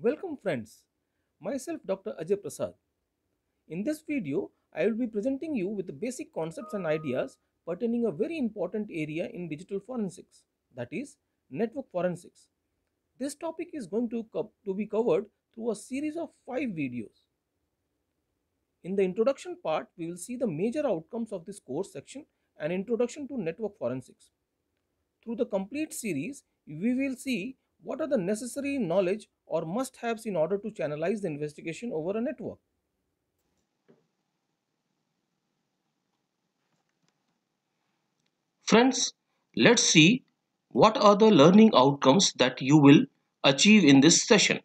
Welcome friends, myself Dr. Ajay Prasad. In this video, I will be presenting you with the basic concepts and ideas pertaining a very important area in digital forensics, that is network forensics. This topic is going to, co to be covered through a series of 5 videos. In the introduction part, we will see the major outcomes of this course section and introduction to network forensics. Through the complete series, we will see what are the necessary knowledge or must haves in order to channelize the investigation over a network? Friends, let's see what are the learning outcomes that you will achieve in this session.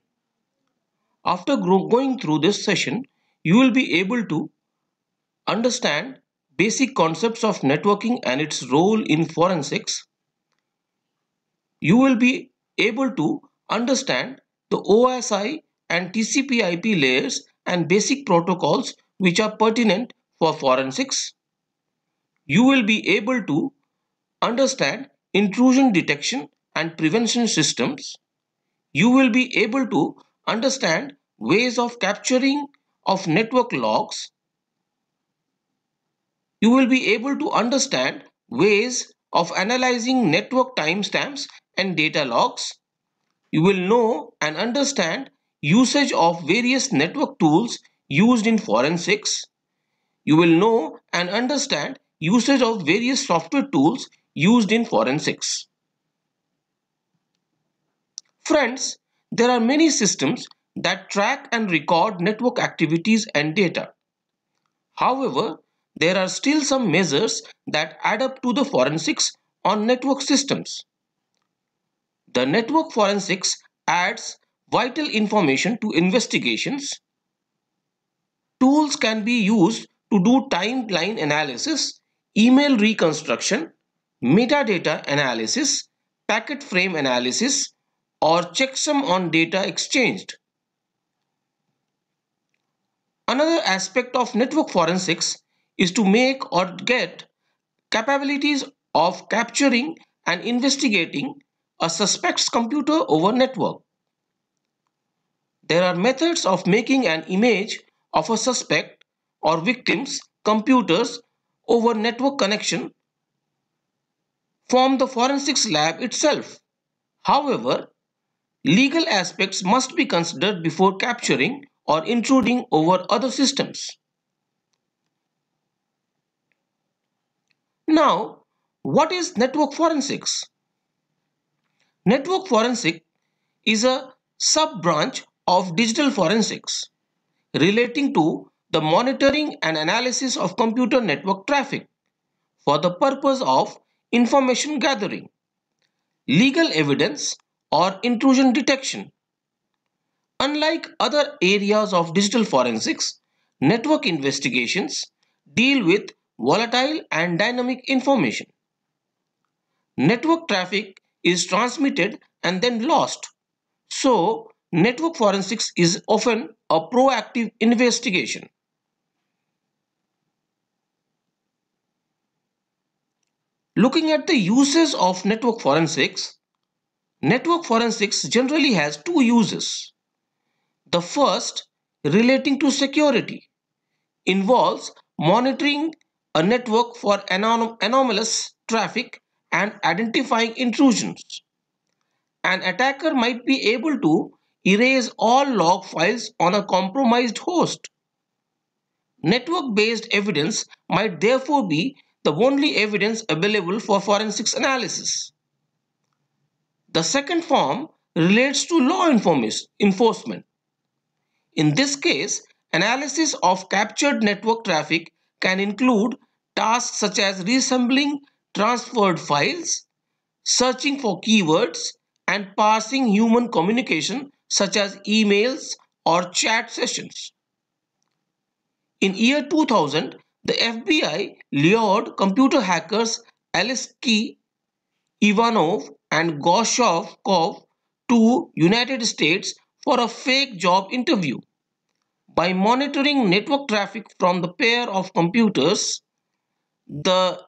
After going through this session, you will be able to understand basic concepts of networking and its role in forensics. You will be able to understand the OSI and TCP IP layers and basic protocols which are pertinent for forensics. You will be able to understand intrusion detection and prevention systems. You will be able to understand ways of capturing of network logs. You will be able to understand ways of analyzing network timestamps and data logs. You will know and understand usage of various network tools used in forensics. You will know and understand usage of various software tools used in forensics. Friends, there are many systems that track and record network activities and data. However, there are still some measures that add up to the forensics on network systems. The network forensics adds vital information to investigations. Tools can be used to do timeline analysis, email reconstruction, metadata analysis, packet frame analysis, or checksum on data exchanged. Another aspect of network forensics is to make or get capabilities of capturing and investigating a suspect's computer over network. There are methods of making an image of a suspect or victim's computers over network connection from the forensics lab itself. However, legal aspects must be considered before capturing or intruding over other systems. Now, what is network forensics? Network forensic is a sub-branch of digital forensics relating to the monitoring and analysis of computer network traffic for the purpose of information gathering, legal evidence or intrusion detection. Unlike other areas of digital forensics, network investigations deal with volatile and dynamic information. Network traffic is transmitted and then lost. So, network forensics is often a proactive investigation. Looking at the uses of network forensics, network forensics generally has two uses. The first, relating to security, involves monitoring a network for anom anomalous traffic and identifying intrusions. An attacker might be able to erase all log files on a compromised host. Network-based evidence might therefore be the only evidence available for forensics analysis. The second form relates to law enforcement. In this case, analysis of captured network traffic can include tasks such as reassembling transferred files, searching for keywords, and parsing human communication such as emails or chat sessions. In year 2000, the FBI lured computer hackers Alesky, Ivanov and Goshov to United States for a fake job interview. By monitoring network traffic from the pair of computers, the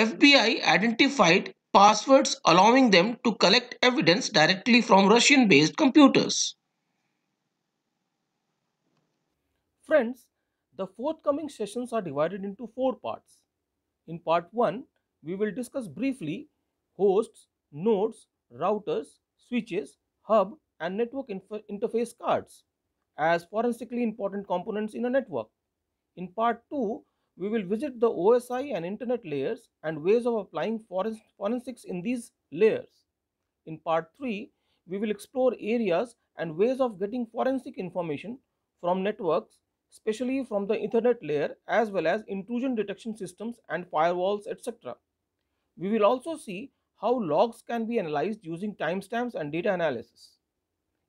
FBI identified passwords allowing them to collect evidence directly from Russian-based computers. Friends, the forthcoming sessions are divided into four parts. In part 1, we will discuss briefly hosts, nodes, routers, switches, hub and network interface cards as forensically important components in a network. In part 2, we will visit the OSI and internet layers and ways of applying forensics in these layers. In part 3, we will explore areas and ways of getting forensic information from networks, especially from the Internet layer as well as intrusion detection systems and firewalls, etc. We will also see how logs can be analyzed using timestamps and data analysis.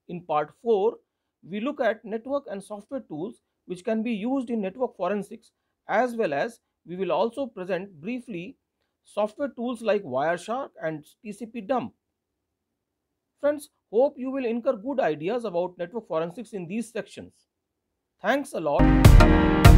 In part 4, we look at network and software tools which can be used in network forensics as well as we will also present briefly software tools like Wireshark and TCP dump. Friends, hope you will incur good ideas about network forensics in these sections. Thanks a lot.